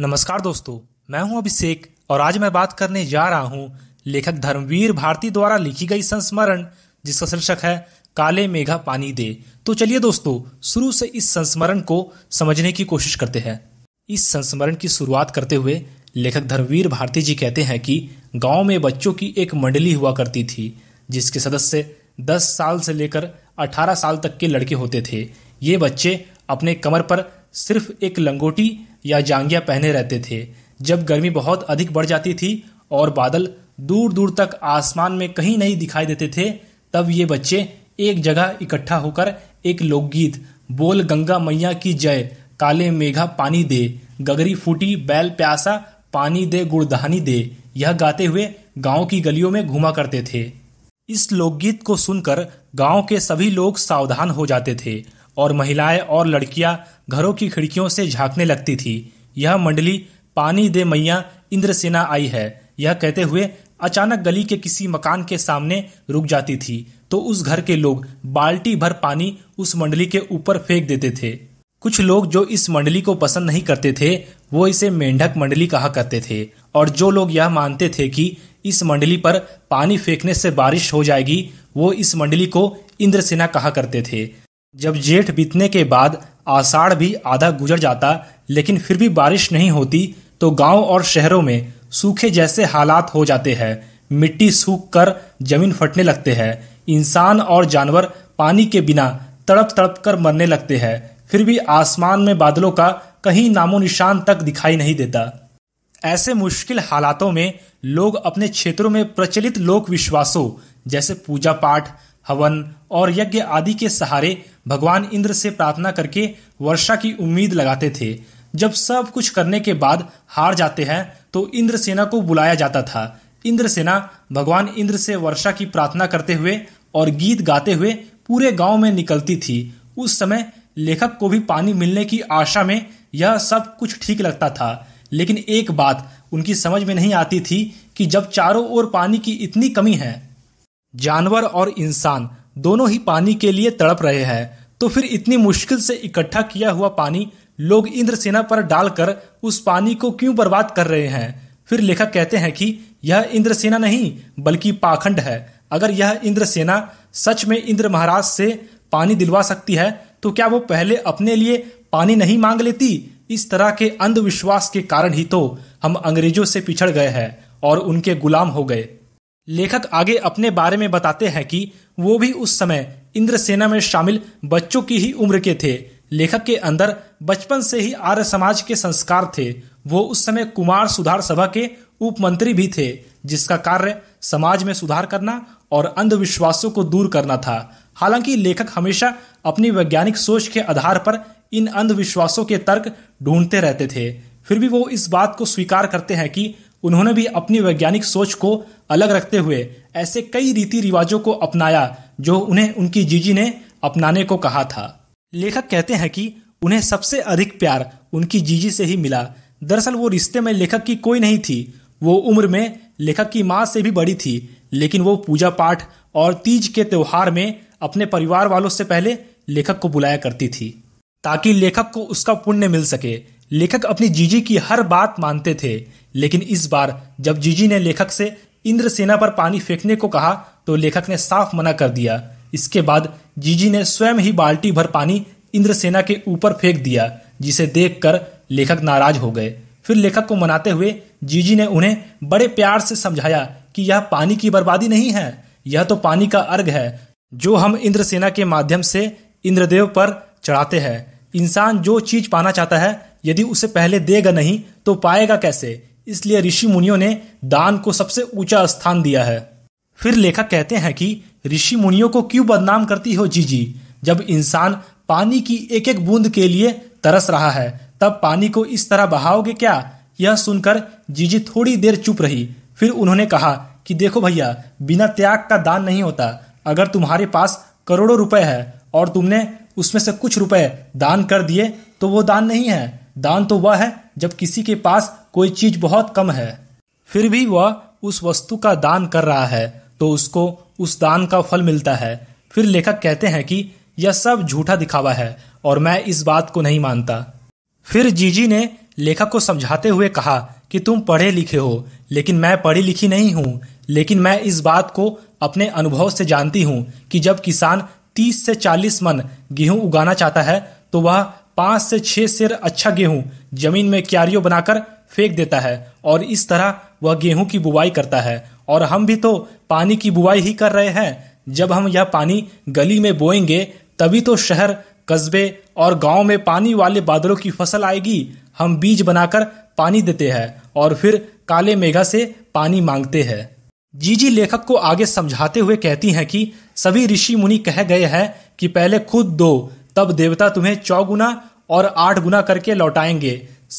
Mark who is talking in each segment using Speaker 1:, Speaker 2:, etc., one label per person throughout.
Speaker 1: नमस्कार दोस्तों मैं हूं अभिषेक और आज मैं बात करने जा रहा हूं लेखक धर्मवीर भारती द्वारा लिखी गई संस्मरण जिसका शीर्षक है काले मेघा पानी दे तो चलिए दोस्तों शुरू से इस संस्मरण को समझने की कोशिश करते हैं इस संस्मरण की शुरुआत करते हुए लेखक धर्मवीर भारती जी कहते हैं कि गांव में बच्चों की एक मंडली हुआ करती थी जिसके सदस्य 10 साल से लेकर 18 साल तक के लड़के होते थे ये बच्चे अपने कमर पर सिर्फ एक लंगोटी या जांगिया पहने रहते थे जब गर्मी बहुत अधिक बढ़ जाती थी और बादल दूर दूर तक आसमान में कहीं नहीं दिखाई देते थे तब ये बच्चे एक जगह इकट्ठा होकर एक लोकगीत बोल गंगा मैया की जय काले मेघा पानी दे गगरी फूटी बैल प्यासा पानी दे गुड़धानी दे यह गाते हुए गांव की गलियों में घुमा करते थे इस लोकगीत को सुनकर गांव के सभी लोग सावधान हो जाते थे और महिलाएं और लड़कियां घरों की खिड़कियों से झांकने लगती थी यह मंडली पानी दे मैया इंद्रसेना आई है यह कहते हुए अचानक गली के किसी मकान के सामने रुक जाती थी तो उस घर के लोग बाल्टी भर पानी उस मंडली के ऊपर फेंक देते थे कुछ लोग जो इस मंडली को पसंद नहीं करते थे वो इसे मेंढक मंडली कहा करते थे और जो लोग यह मानते थे कि इस मंडली पर पानी फेंकने से बारिश हो जाएगी वो इस मंडली को इंद्रसेना कहा करते थे जब जेठ बीतने के बाद आषाढ़ भी आधा गुजर जाता लेकिन फिर भी बारिश नहीं होती तो गांव और शहरों में सूखे जैसे हालात हो जाते हैं मिट्टी सूख कर जमीन फटने लगते हैं इंसान और जानवर पानी के बिना तड़प तड़प कर मरने लगते हैं फिर भी आसमान में बादलों का कहीं नामो निशान तक दिखाई नहीं देता ऐसे मुश्किल हालातों में लोग अपने क्षेत्रों में प्रचलित लोक विश्वासों जैसे पूजा पाठ हवन और यज्ञ आदि के सहारे भगवान इंद्र से प्रार्थना करके वर्षा की उम्मीद लगाते थे जब सब कुछ करने के बाद हार जाते हैं तो इंद्र सेना को बुलाया जाता था इंद्र सेना भगवान इंद्र से वर्षा की प्रार्थना करते हुए और गीत गाते हुए पूरे गांव में निकलती थी उस समय लेखक को भी पानी मिलने की आशा में यह सब कुछ ठीक लगता था लेकिन एक बात उनकी समझ में नहीं आती थी कि जब चारों ओर पानी की इतनी कमी है जानवर और इंसान दोनों ही पानी के लिए तड़प रहे हैं तो फिर इतनी मुश्किल से इकट्ठा किया हुआ पानी लोग इंद्र सेना पर डालकर उस पानी को क्यों बर्बाद कर रहे हैं फिर लेखक कहते हैं कि यह इंद्र सेना नहीं बल्कि पाखंड है अगर यह इंद्र सेना सच में इंद्र महाराज से पानी दिलवा सकती है तो क्या वो पहले अपने लिए पानी नहीं मांग लेती इस तरह के अंधविश्वास के कारण ही तो हम अंग्रेजों से पिछड़ गए हैं और उनके गुलाम हो गए लेखक आगे अपने बारे में बताते हैं कि वो भी उस समय सेना में शामिल बच्चों की ही उम्र के थे लेखक के अंदर बचपन से ही आर्य समाज के संस्कार थे वो उस समय कुमार सुधार सभा के मंत्री भी थे जिसका कार्य समाज में सुधार करना और अंधविश्वासों को दूर करना था हालांकि लेखक हमेशा अपनी वैज्ञानिक सोच के आधार पर इन अंधविश्वासों के तर्क ढूंढते रहते थे फिर भी वो इस बात को स्वीकार करते हैं कि उन्होंने भी अपनी वैज्ञानिक सोच को अलग रखते हुए ऐसे कई रीति रिवाजों को अपनाया जो उन्हें उनकी जीजी ने अपनाने को कहा था लेखक कहते हैं कि उन्हें सबसे अधिक प्यार उनकी जीजी से ही मिला दरअसल वो रिश्ते में लेखक की कोई नहीं थी वो उम्र में लेखक की माँ से भी बड़ी थी लेकिन वो पूजा पाठ और तीज के त्योहार में अपने परिवार वालों से पहले लेखक को बुलाया करती थी ताकि लेखक को उसका पुण्य मिल सके लेखक अपनी जीजी की हर बात मानते थे लेकिन इस बार जब जीजी ने लेखक से इंद्र सेना पर पानी फेंकने को कहा तो लेखक ने साफ मना कर दिया इसके बाद जीजी ने स्वयं ही बाल्टी भर पानी इंद्र सेना के ऊपर फेंक दिया जिसे देखकर लेखक नाराज हो गए फिर लेखक को मनाते हुए जीजी ने उन्हें बड़े प्यार से समझाया कि यह पानी की बर्बादी नहीं है यह तो पानी का अर्घ है जो हम इंद्र सेना के माध्यम से इंद्रदेव पर चढ़ाते हैं इंसान जो चीज पाना चाहता है यदि उसे पहले देगा नहीं तो पाएगा कैसे इसलिए ऋषि मुनियों ने दान को सबसे ऊंचा स्थान दिया है फिर लेखक कहते हैं कि ऋषि मुनियों को क्यों बदनाम करती हो जीजी जब इंसान पानी की एक एक बूंद के लिए तरस रहा है तब पानी को इस तरह बहाओगे क्या यह सुनकर जीजी थोड़ी देर चुप रही फिर उन्होंने कहा कि देखो भैया बिना त्याग का दान नहीं होता अगर तुम्हारे पास करोड़ों रुपए है और तुमने उसमें से कुछ रुपए दान कर दिए तो वो दान नहीं है दान तो वह है जब किसी के पास कोई चीज बहुत कम है फिर भी वह उस वस्तु का दान कर रहा है तो उसको उस दान का फल मिलता है फिर लेखक कहते हैं कि यह सब झूठा दिखावा है और मैं इस बात को नहीं मानता फिर जीजी ने लेखक को समझाते हुए कहा कि तुम पढ़े लिखे हो लेकिन मैं पढ़ी लिखी नहीं हूँ लेकिन मैं इस बात को अपने अनुभव से जानती हूँ कि जब किसान 30 से 40 मन गेहूं उगाना चाहता है तो वह पांच से छह सिर अच्छा गेहूं जमीन में क्यारियों बनाकर फेंक देता है और इस तरह वह गेहूं की बुवाई करता है और हम भी तो पानी की बुवाई ही कर रहे हैं जब हम यह पानी गली में बोएंगे तभी तो शहर कस्बे और गांव में पानी वाले बादलों की फसल आएगी हम बीज बनाकर पानी देते हैं और फिर काले मेघा से पानी मांगते हैं जीजी लेखक को आगे समझाते हुए कहती हैं कि सभी ऋषि मुनि कह गए हैं कि पहले खुद दो तब देवता तुम्हें चौगुना और आठ गुना करके लौटाएंगे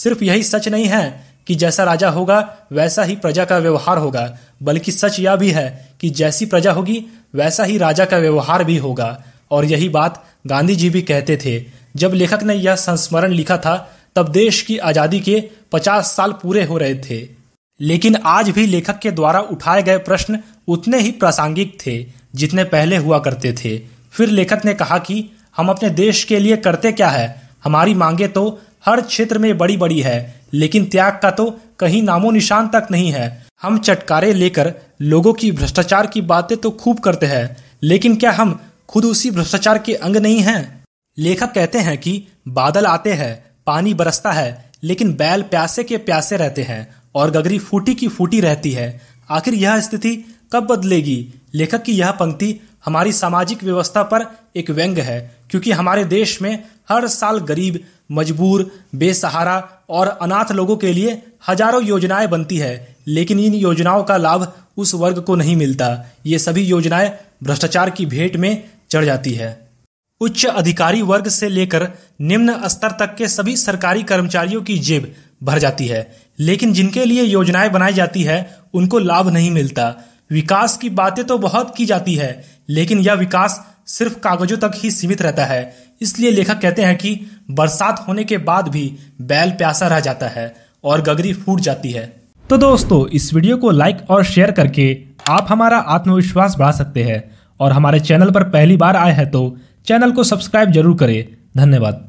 Speaker 1: सिर्फ यही सच नहीं है कि जैसा राजा होगा वैसा ही प्रजा का व्यवहार होगा बल्कि सच यह भी है कि जैसी प्रजा होगी वैसा ही राजा का व्यवहार भी होगा और यही बात गांधी जी भी कहते थे जब लेखक ने यह संस्मरण लिखा था तब देश की आज़ादी के 50 साल पूरे हो रहे थे लेकिन आज भी लेखक के द्वारा उठाए गए प्रश्न उतने ही प्रासंगिक थे जितने पहले हुआ करते थे फिर लेखक ने कहा कि हम अपने देश के लिए करते क्या है हमारी मांगे तो हर क्षेत्र में बड़ी बड़ी है लेकिन त्याग का तो कहीं नामो निशान तक नहीं है हम चटकारे लेकर लोगों की भ्रष्टाचार की बातें तो खूब करते हैं लेकिन क्या हम खुद उसी भ्रष्टाचार के अंग नहीं हैं लेखक कहते हैं कि बादल आते हैं पानी बरसता है लेकिन बैल प्यासे के प्यासे रहते हैं और गगरी फूटी की फूटी रहती है आखिर यह स्थिति कब बदलेगी लेखक की यह पंक्ति हमारी सामाजिक व्यवस्था पर एक व्यंग है क्योंकि हमारे देश में हर साल गरीब मजबूर बेसहारा और अनाथ लोगों के लिए हजारों योजनाएं बनती है लेकिन इन योजनाओं का लाभ उस वर्ग को नहीं मिलता ये सभी योजनाएं भ्रष्टाचार की भेंट में चढ़ जाती है उच्च अधिकारी वर्ग से लेकर निम्न स्तर तक के सभी सरकारी कर्मचारियों की जेब भर जाती है लेकिन जिनके लिए योजनाएं बनाई जाती है उनको लाभ नहीं मिलता विकास की बातें तो बहुत की जाती है लेकिन यह विकास सिर्फ कागजों तक ही सीमित रहता है इसलिए लेखक कहते हैं कि बरसात होने के बाद भी बैल प्यासा रह जाता है और गगरी फूट जाती है तो दोस्तों इस वीडियो को लाइक और शेयर करके आप हमारा आत्मविश्वास बढ़ा सकते हैं और हमारे चैनल पर पहली बार आए हैं तो चैनल को सब्सक्राइब जरूर करें धन्यवाद